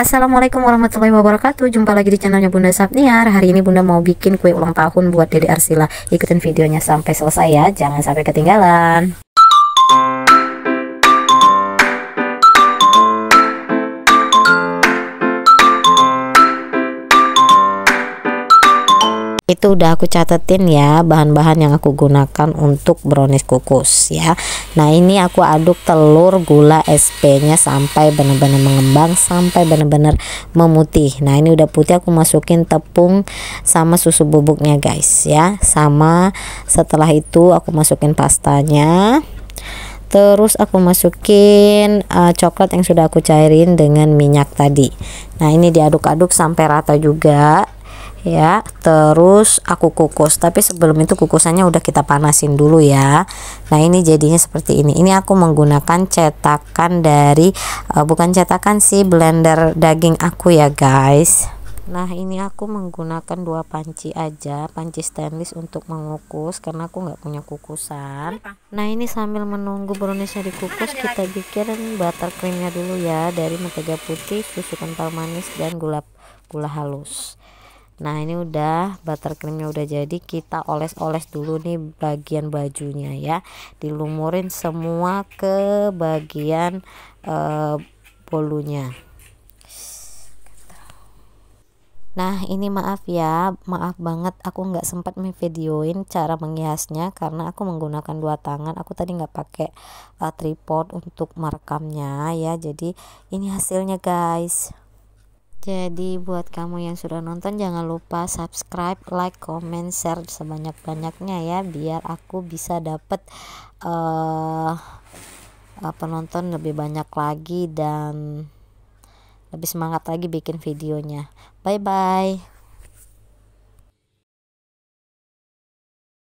Assalamualaikum warahmatullahi wabarakatuh Jumpa lagi di channelnya Bunda Sapniar Hari ini Bunda mau bikin kue ulang tahun buat Dede Arsila Ikutin videonya sampai selesai ya Jangan sampai ketinggalan itu udah aku catetin ya bahan-bahan yang aku gunakan untuk brownies kukus ya nah ini aku aduk telur gula SP nya sampai benar-benar mengembang sampai benar-benar memutih nah ini udah putih aku masukin tepung sama susu bubuknya guys ya sama setelah itu aku masukin pastanya terus aku masukin uh, coklat yang sudah aku cairin dengan minyak tadi nah ini diaduk-aduk sampai rata juga ya terus aku kukus tapi sebelum itu kukusannya udah kita panasin dulu ya nah ini jadinya seperti ini ini aku menggunakan cetakan dari uh, bukan cetakan sih blender daging aku ya guys Nah ini aku menggunakan dua panci aja Panci stainless untuk mengukus Karena aku nggak punya kukusan Nah ini sambil menunggu browniesnya dikukus Kita bikin creamnya dulu ya Dari mentega putih, susu kental manis, dan gula, gula halus nah ini udah buttercreamnya udah jadi kita oles-oles dulu nih bagian bajunya ya dilumurin semua ke bagian uh, bolunya Nah ini maaf ya, maaf banget aku nggak sempat memvideoin cara menghiasnya karena aku menggunakan dua tangan. Aku tadi nggak pakai uh, tripod untuk merekamnya ya. Jadi ini hasilnya guys. Jadi buat kamu yang sudah nonton jangan lupa subscribe, like, komen, share sebanyak-banyaknya ya biar aku bisa dapat uh, eh, uh, eh, penonton lebih banyak lagi dan lebih semangat lagi bikin videonya. Bye bye.